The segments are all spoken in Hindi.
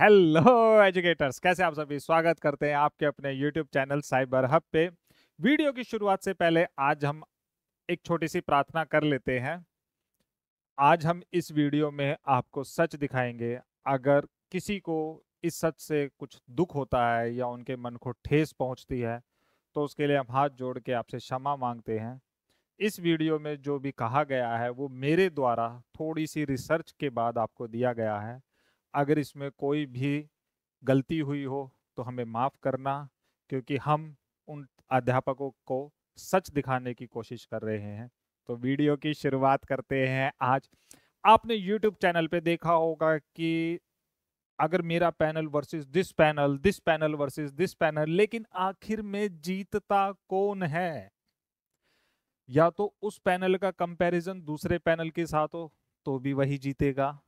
हेलो एजुकेटर्स कैसे आप सभी स्वागत करते हैं आपके अपने यूट्यूब चैनल साइबर हब पे वीडियो की शुरुआत से पहले आज हम एक छोटी सी प्रार्थना कर लेते हैं आज हम इस वीडियो में आपको सच दिखाएंगे अगर किसी को इस सच से कुछ दुख होता है या उनके मन को ठेस पहुंचती है तो उसके लिए हम हाथ जोड़ के आपसे क्षमा मांगते हैं इस वीडियो में जो भी कहा गया है वो मेरे द्वारा थोड़ी सी रिसर्च के बाद आपको दिया गया है अगर इसमें कोई भी गलती हुई हो तो हमें माफ़ करना क्योंकि हम उन अध्यापकों को सच दिखाने की कोशिश कर रहे हैं तो वीडियो की शुरुआत करते हैं आज आपने यूट्यूब चैनल पे देखा होगा कि अगर मेरा panel versus this panel this panel versus this panel लेकिन आखिर में जीतता कौन है या तो उस पैनल का कंपैरिजन दूसरे पैनल के साथ हो तो भी वही जीतेगा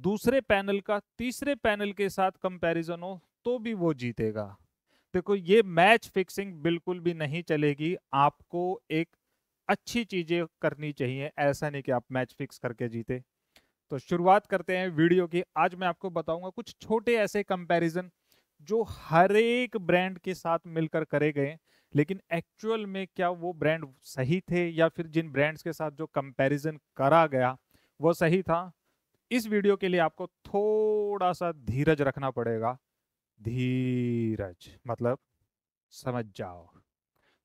दूसरे पैनल का तीसरे पैनल के साथ कंपैरिजन हो तो भी वो जीतेगा देखो ये मैच फिक्सिंग बिल्कुल भी नहीं चलेगी आपको एक अच्छी चीज़ें करनी चाहिए ऐसा नहीं कि आप मैच फिक्स करके जीते तो शुरुआत करते हैं वीडियो की आज मैं आपको बताऊंगा कुछ छोटे ऐसे कंपैरिजन जो हर एक ब्रांड के साथ मिलकर करे गए लेकिन एक्चुअल में क्या वो ब्रांड सही थे या फिर जिन ब्रांड्स के साथ जो कंपैरिजन करा गया वो सही था इस वीडियो के लिए आपको थोड़ा सा धीरज रखना पड़ेगा धीरज मतलब समझ जाओ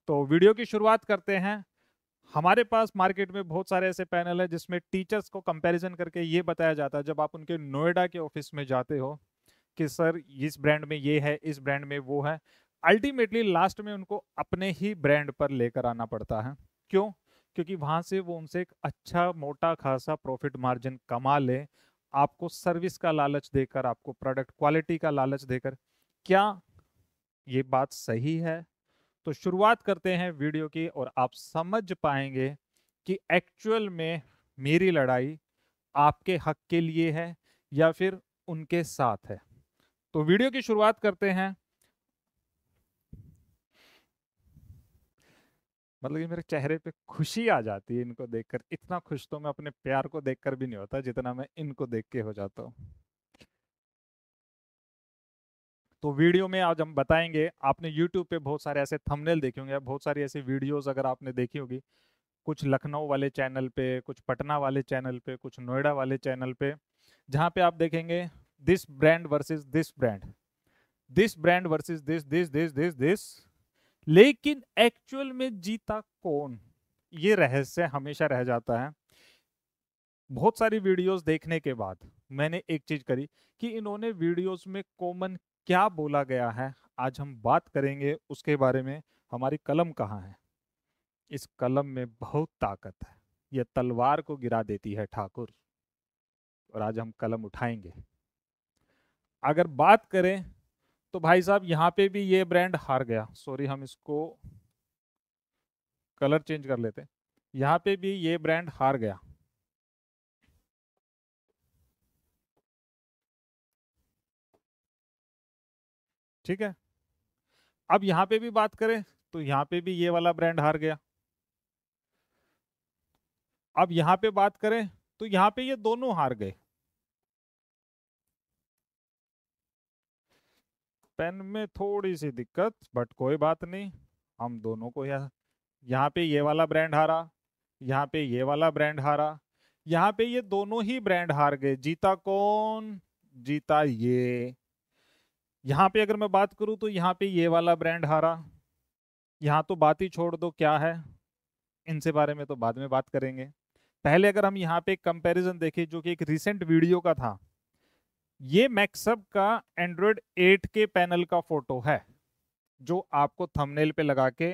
तो वीडियो की शुरुआत करते हैं हमारे पास मार्केट में बहुत सारे ऐसे पैनल हैं जिसमें टीचर्स को कंपैरिजन करके ये बताया जाता है जब आप उनके नोएडा के ऑफिस में जाते हो कि सर इस ब्रांड में ये है इस ब्रांड में वो है अल्टीमेटली लास्ट में उनको अपने ही ब्रांड पर लेकर आना पड़ता है क्यों क्योंकि वहां से वो उनसे एक अच्छा मोटा खासा प्रॉफिट मार्जिन कमा ले आपको सर्विस का लालच देकर आपको प्रोडक्ट क्वालिटी का लालच देकर क्या ये बात सही है तो शुरुआत करते हैं वीडियो की और आप समझ पाएंगे कि एक्चुअल में मेरी लड़ाई आपके हक के लिए है या फिर उनके साथ है तो वीडियो की शुरुआत करते हैं मतलब ये मेरे चेहरे पे खुशी आ जाती है इनको देखकर इतना खुश तो मैं अपने प्यार को देखकर भी नहीं होता जितना मैं इनको देख के हो जाता हूँ तो वीडियो में आज हम बताएंगे आपने यूट्यूब पे बहुत सारे ऐसे थंबनेल देखे होंगे बहुत सारी ऐसी वीडियोस अगर आपने देखी होगी कुछ लखनऊ वाले चैनल पे कुछ पटना वाले चैनल पे कुछ नोएडा वाले चैनल पे जहाँ पे आप देखेंगे this brand versus this brand this brand versus this this this this this लेकिन एक्चुअल में जीता कौन ये रहस्य हमेशा रह जाता है बहुत सारी वीडियोस देखने के बाद मैंने एक चीज करी कि इन्होंने वीडियोस में कॉमन क्या बोला गया है आज हम बात करेंगे उसके बारे में हमारी कलम कहाँ है इस कलम में बहुत ताकत है यह तलवार को गिरा देती है ठाकुर और आज हम कलम उठाएंगे अगर बात करें तो भाई साहब यहाँ पे भी ये ब्रांड हार गया सॉरी हम इसको कलर चेंज कर लेते हैं यहाँ पे भी ये ब्रांड हार गया ठीक है अब यहाँ पे भी बात करें तो यहाँ पे भी ये वाला ब्रांड हार गया अब यहाँ पे बात करें तो यहाँ पे ये दोनों हार गए पेन में थोड़ी सी दिक्कत बट कोई बात नहीं हम दोनों को यहाँ यहाँ पे ये वाला ब्रांड हारा यहाँ पे ये वाला ब्रांड हारा यहाँ पे ये दोनों ही ब्रांड हार गए जीता कौन जीता ये यहाँ पे अगर मैं बात करूँ तो यहाँ पे ये वाला ब्रांड हारा यहाँ तो बात ही छोड़ दो क्या है इनसे बारे में तो बाद में बात करेंगे पहले अगर हम यहाँ पे कंपैरिजन देखें जो कि एक रिसेंट वीडियो का था ये मैक्सअप का एंड्रॉयड 8 के पैनल का फोटो है जो आपको थंबनेल पे लगा के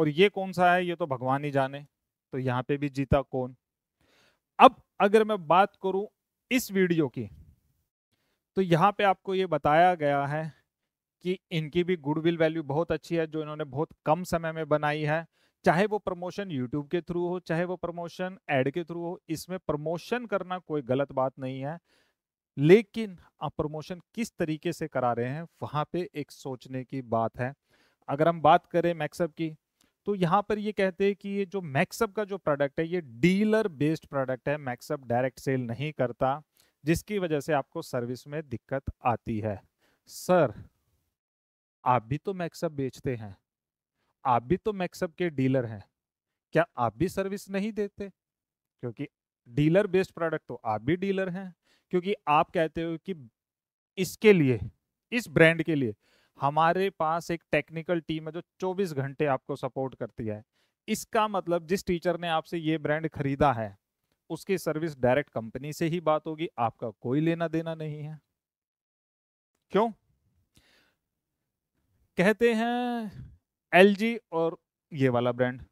और ये कौन सा है ये तो भगवान ही जाने तो यहाँ पे भी जीता कौन अब अगर मैं बात करूँ इस वीडियो की तो यहाँ पे आपको ये बताया गया है कि इनकी भी गुडविल वैल्यू बहुत अच्छी है जो इन्होंने बहुत कम समय में बनाई है चाहे वो प्रमोशन यूट्यूब के थ्रू हो चाहे वो प्रमोशन एड के थ्रू हो इसमें प्रमोशन करना कोई गलत बात नहीं है लेकिन आप प्रमोशन किस तरीके से करा रहे हैं वहाँ पे एक सोचने की बात है अगर हम बात करें मैक्सअप की तो यहाँ पर ये कहते हैं कि ये जो मैक्सअप का जो प्रोडक्ट है ये डीलर बेस्ड प्रोडक्ट है मैक्सअप डायरेक्ट सेल नहीं करता जिसकी वजह से आपको सर्विस में दिक्कत आती है सर आप भी तो मैक्सअप बेचते हैं आप भी तो मैक्सअप के डीलर हैं क्या आप भी सर्विस नहीं देते क्योंकि डीलर बेस्ड प्रोडक्ट तो आप भी डीलर हैं क्योंकि आप कहते हो कि इसके लिए इस ब्रांड के लिए हमारे पास एक टेक्निकल टीम है जो 24 घंटे आपको सपोर्ट करती है इसका मतलब जिस टीचर ने आपसे ये ब्रांड खरीदा है उसकी सर्विस डायरेक्ट कंपनी से ही बात होगी आपका कोई लेना देना नहीं है क्यों कहते हैं एल और ये वाला ब्रांड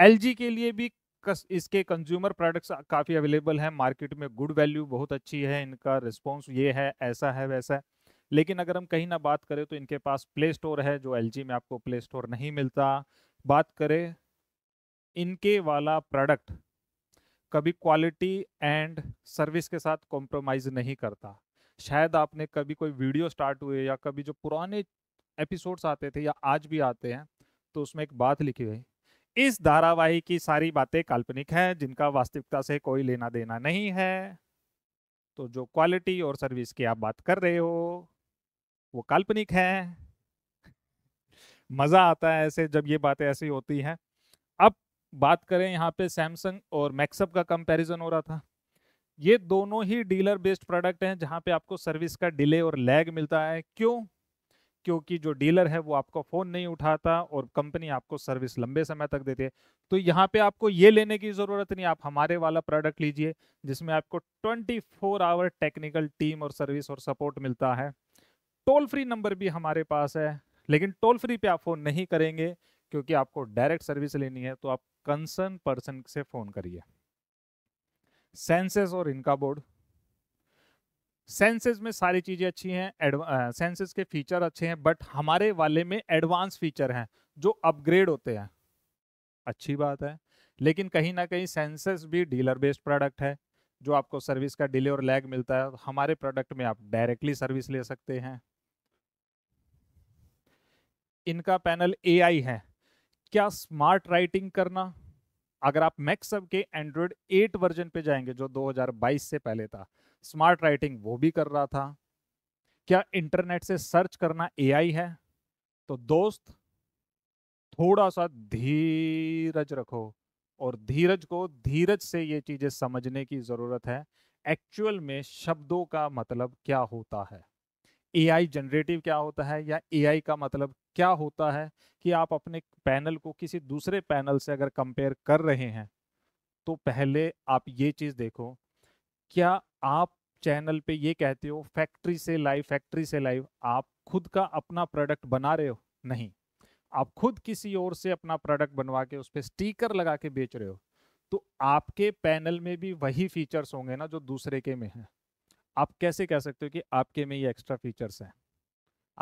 एल के लिए भी कस इसके कंज्यूमर प्रोडक्ट्स काफ़ी अवेलेबल हैं मार्केट में गुड वैल्यू बहुत अच्छी है इनका रिस्पॉन्स ये है ऐसा है वैसा है लेकिन अगर हम कहीं ना बात करें तो इनके पास प्ले स्टोर है जो एल में आपको प्ले स्टोर नहीं मिलता बात करें इनके वाला प्रोडक्ट कभी क्वालिटी एंड सर्विस के साथ कॉम्प्रोमाइज़ नहीं करता शायद आपने कभी कोई वीडियो स्टार्ट हुए या कभी जो पुराने एपिसोड्स आते थे या आज भी आते हैं तो उसमें एक बात लिखी गई इस धारावाहिक की सारी बातें काल्पनिक हैं जिनका वास्तविकता से कोई लेना देना नहीं है तो जो क्वालिटी और सर्विस की आप बात कर रहे हो वो काल्पनिक है मज़ा आता है ऐसे जब ये बातें ऐसी होती हैं अब बात करें यहाँ पे सैमसंग और मैक्सअप का कंपैरिजन हो रहा था ये दोनों ही डीलर बेस्ड प्रोडक्ट हैं जहाँ पे आपको सर्विस का डिले और लैग मिलता है क्यों क्योंकि जो डीलर है वो आपका फ़ोन नहीं उठाता और कंपनी आपको सर्विस लंबे समय तक देती है तो यहाँ पे आपको ये लेने की ज़रूरत नहीं आप हमारे वाला प्रोडक्ट लीजिए जिसमें आपको 24 फोर आवर टेक्निकल टीम और सर्विस और सपोर्ट मिलता है टोल फ्री नंबर भी हमारे पास है लेकिन टोल फ्री पे आप फ़ोन नहीं करेंगे क्योंकि आपको डायरेक्ट सर्विस लेनी है तो आप कंसर्न पर्सन से फ़ोन करिए सेंसेस और इनका बोर्ड सेंसेस में सारी चीज़ें अच्छी हैं सेंसेस के फीचर अच्छे हैं बट हमारे वाले में एडवांस फीचर हैं जो अपग्रेड होते हैं अच्छी बात है लेकिन कहीं ना कहीं सेंसेस भी डीलर बेस्ड प्रोडक्ट है जो आपको सर्विस का डिले और लैग मिलता है हमारे प्रोडक्ट में आप डायरेक्टली सर्विस ले सकते हैं इनका पैनल एआई है क्या स्मार्ट राइटिंग करना अगर आप मैक्सअप के एंड्रॉयड 8 वर्जन पे जाएंगे जो 2022 से पहले था स्मार्ट राइटिंग वो भी कर रहा था क्या इंटरनेट से सर्च करना एआई है तो दोस्त थोड़ा सा धीरज रखो और धीरज को धीरज से ये चीजें समझने की जरूरत है एक्चुअल में शब्दों का मतलब क्या होता है एआई जनरेटिव क्या होता है या एआई का मतलब क्या होता है कि आप अपने पैनल को किसी दूसरे पैनल से अगर कंपेयर कर रहे हैं तो पहले आप ये चीज़ देखो क्या आप चैनल पे ये कहते हो फैक्ट्री से लाइव फैक्ट्री से लाइव आप खुद का अपना प्रोडक्ट बना रहे हो नहीं आप खुद किसी और से अपना प्रोडक्ट बनवा के उस पर स्टीकर लगा के बेच रहे हो तो आपके पैनल में भी वही फीचर्स होंगे ना जो दूसरे के में हैं आप कैसे कह सकते हो कि आपके में ये एक्स्ट्रा फीचर्स हैं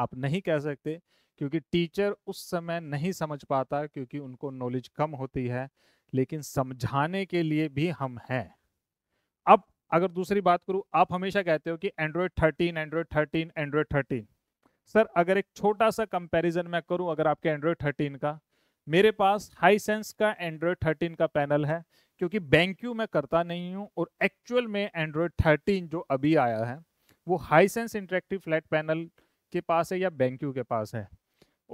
आप नहीं कह सकते क्योंकि टीचर उस समय नहीं समझ पाता क्योंकि उनको नॉलेज कम होती है लेकिन समझाने के लिए भी हम हैं अब अगर दूसरी बात करूँ आप हमेशा कहते हो कि Android thirteen Android thirteen Android thirteen sir अगर एक छोटा सा कंपैरिजन मैं करूं अगर आपके एंड्रॉयड थर्टीन का मेरे पास हाई सेंस का एंड्रॉयड थर्टीन का पैनल है क्योंकि बैंक्यू मैं करता नहीं हूं और एक्चुअल में एंड्रॉयड थर्टीन जो अभी आया है वो Hisense interactive flat panel के पास है या बैंक्यू के पास है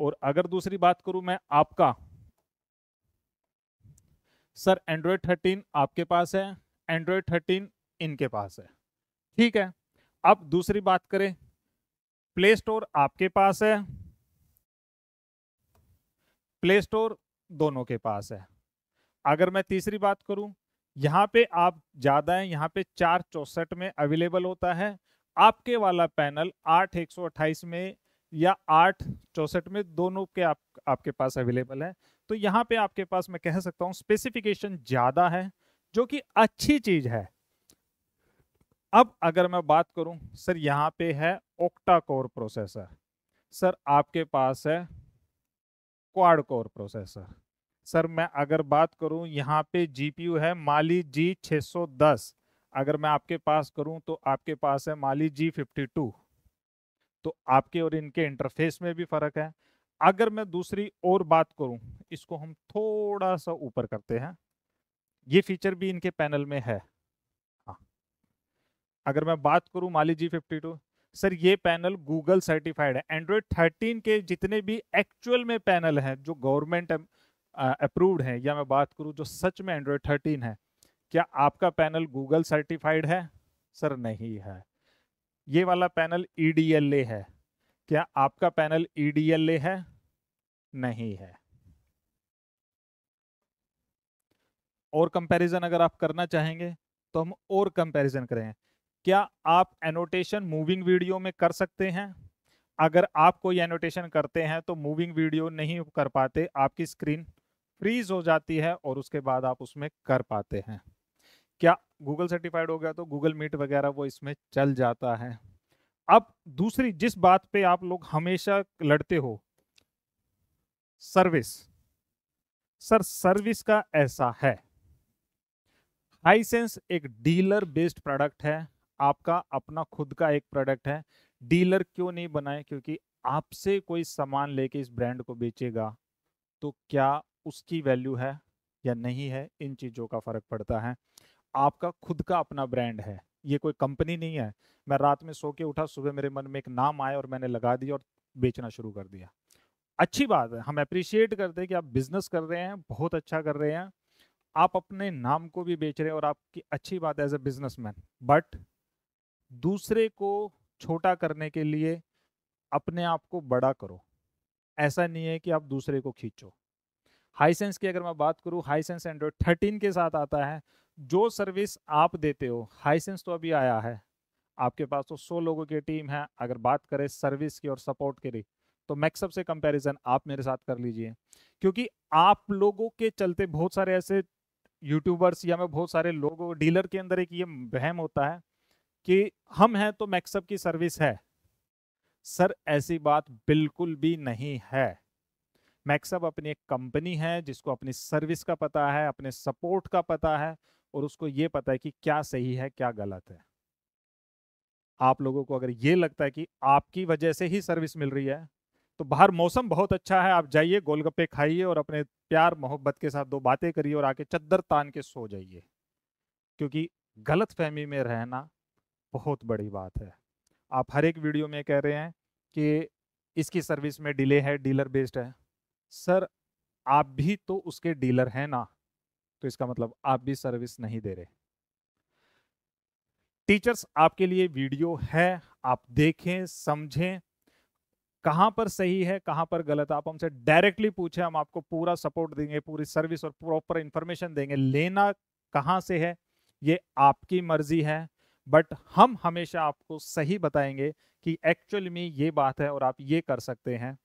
और अगर दूसरी बात करूँ मैं आपका सर एंड्रॉयड थर्टीन आपके पास है एंड्रॉयड थर्टीन इनके पास है ठीक है अब दूसरी बात करें प्ले स्टोर आपके पास है प्ले स्टोर दोनों के पास है अगर मैं तीसरी बात करूं यहाँ पे आप ज्यादा हैं यहाँ पे चार चौसठ में अवेलेबल होता है आपके वाला पैनल आठ एक सौ अट्ठाईस में या आठ चौसठ में दोनों के आप आपके पास अवेलेबल है तो यहाँ पे आपके पास मैं कह सकता हूँ स्पेसिफिकेशन ज़्यादा है जो कि अच्छी चीज़ है अब अगर मैं बात करूं सर यहाँ पे है ओक्टा कोर प्रोसेसर सर आपके पास है क्वाड कोर प्रोसेसर सर मैं अगर बात करूं यहाँ पे जीपीयू है माली जी 610 अगर मैं आपके पास करूं तो आपके पास है माली जी 52 तो आपके और इनके इंटरफेस में भी फ़र्क है अगर मैं दूसरी और बात करूं इसको हम थोड़ा सा ऊपर करते हैं ये फीचर भी इनके पैनल में है अगर मैं बात करूँ Mali G fifty two sir ये पैनल गूगल सर्टिफाइड है एंड्रॉयड थर्टीन के जितने भी एक्चुअल में पैनल हैं जो गवर्नमेंट अप्रूव्ड हैं या मैं बात करूँ जो सच में एंड्रॉयड थर्टीन है क्या आपका पैनल गूगल सर्टिफाइड है सर नहीं है ये वाला पैनल ई e है क्या आपका पैनल ई e है नहीं है और कंपैरिजन अगर आप करना चाहेंगे तो हम और कंपैरिजन करें क्या आप एनोटेशन मूविंग वीडियो में कर सकते हैं अगर आप कोई एनोटेशन करते हैं तो मूविंग वीडियो नहीं कर पाते आपकी स्क्रीन फ्रीज हो जाती है और उसके बाद आप उसमें कर पाते हैं क्या गूगल सर्टिफाइड हो गया तो गूगल मीट वगैरह वो इसमें चल जाता है अब दूसरी जिस बात पे आप लोग हमेशा लड़ते हो सर्विस सर सर्विस का ऐसा है हाईसेंस एक डीलर बेस्ड प्रोडक्ट है आपका अपना खुद का एक प्रोडक्ट है डीलर क्यों नहीं बनाए क्योंकि आपसे कोई सामान लेके इस ब्रांड को बेचेगा तो क्या उसकी वैल्यू है या नहीं है इन चीज़ों का फ़र्क पड़ता है आपका खुद का अपना ब्रांड है ये कोई कंपनी नहीं है मैं रात में सो के उठा सुबह मेरे मन में एक नाम आया और मैंने लगा दिया और बेचना शुरू कर दिया अच्छी बात है हम अप्रिशिएट करते हैं कि आप बिजनेस कर रहे हैं बहुत अच्छा कर रहे हैं आप अपने नाम को भी बेच रहे हैं और आपकी अच्छी बात है एज ए बिजनेसमैन बट दूसरे को छोटा करने के लिए अपने आप को बड़ा करो ऐसा नहीं है कि आप दूसरे को खींचो हाईसेंस की अगर मैं बात करूँ हाईसेंस एंड्रॉयड थर्टीन के साथ आता है जो सर्विस आप देते हो हाईसेंस तो अभी आया है आपके पास तो सौ लोगों की टीम है अगर बात करें सर्विस की और सपोर्ट के लिए तो मैक्सअप से कंपैरिजन आप मेरे साथ कर लीजिए क्योंकि आप लोगों के चलते बहुत सारे ऐसे यूट्यूबर्स या मैं बहुत सारे लोगों डीलर के अंदर एक ये वहम होता है कि हम हैं तो मैक्सअप की सर्विस है सर ऐसी बात बिल्कुल भी नहीं है मैक्सअप अपनी एक कंपनी है जिसको अपनी सर्विस का पता है अपने सपोर्ट का पता है और उसको ये पता है कि क्या सही है क्या गलत है आप लोगों को अगर ये लगता है कि आपकी वजह से ही सर्विस मिल रही है तो बाहर मौसम बहुत अच्छा है आप जाइए गोलगप्पे खाइए और अपने प्यार मोहब्बत के साथ दो बातें करिए और आके चद्दर तान के सो जाइए क्योंकि गलत फहमी में रहना बहुत बड़ी बात है आप हर एक वीडियो में कह रहे हैं कि इसकी सर्विस में डिले है डीलर बेस्ड है सर आप भी तो उसके डीलर हैं ना तो इसका मतलब आप भी सर्विस नहीं दे रहे टीचर्स आपके लिए वीडियो है आप देखें समझें कहाँ पर सही है कहाँ पर गलत है आप हमसे डायरेक्टली पूछें हम आपको पूरा सपोर्ट देंगे पूरी सर्विस और प्रॉपर इंफॉर्मेशन देंगे लेना कहाँ से है ये आपकी मर्जी है बट हम हमेशा आपको सही बताएंगे कि एक्चुअल में ये बात है और आप ये कर सकते हैं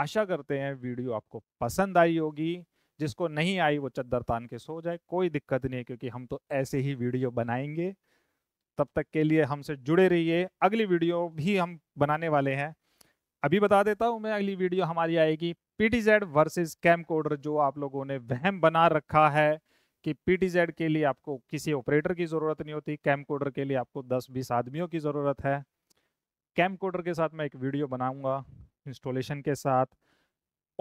आशा करते हैं वीडियो आपको पसंद आई होगी जिसको नहीं आई वो चद्दर तान के सो जाए कोई दिक्कत नहीं है क्योंकि हम तो ऐसे ही वीडियो बनाएंगे तब तक के लिए हमसे जुड़े रहिए अगली वीडियो भी हम बनाने वाले हैं अभी बता देता हूँ मैं अगली वीडियो हमारी आएगी जेड वर्सेज कैम कोडर जो आप लोगों ने वहम बना रखा है कि पी के लिए आपको किसी ऑपरेटर की ज़रूरत नहीं होती कैम कोडर के लिए आपको 10-20 आदमियों की ज़रूरत है कैम कोडर के साथ मैं एक वीडियो बनाऊंगा इंस्टॉलेशन के साथ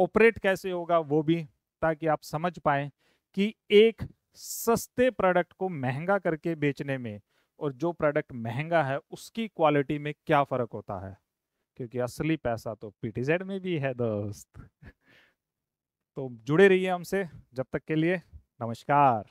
ऑपरेट कैसे होगा वो भी ताकि आप समझ पाएँ कि एक सस्ते प्रोडक्ट को महंगा करके बेचने में और जो प्रोडक्ट महंगा है उसकी क्वालिटी में क्या फ़र्क होता है क्योंकि असली पैसा तो पीटीजेड में भी है दोस्त तो जुड़े रहिए हमसे जब तक के लिए Namaskar.